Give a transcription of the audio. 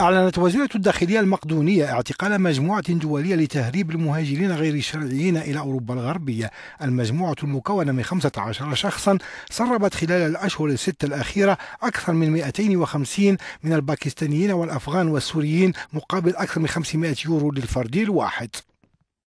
أعلنت وزيرة الداخلية المقدونية اعتقال مجموعة دولية لتهريب المهاجرين غير الشرعيين إلى أوروبا الغربية المجموعة المكونة من 15 شخصا سربت خلال الأشهر الستة الأخيرة أكثر من 250 من الباكستانيين والأفغان والسوريين مقابل أكثر من 500 يورو للفرد الواحد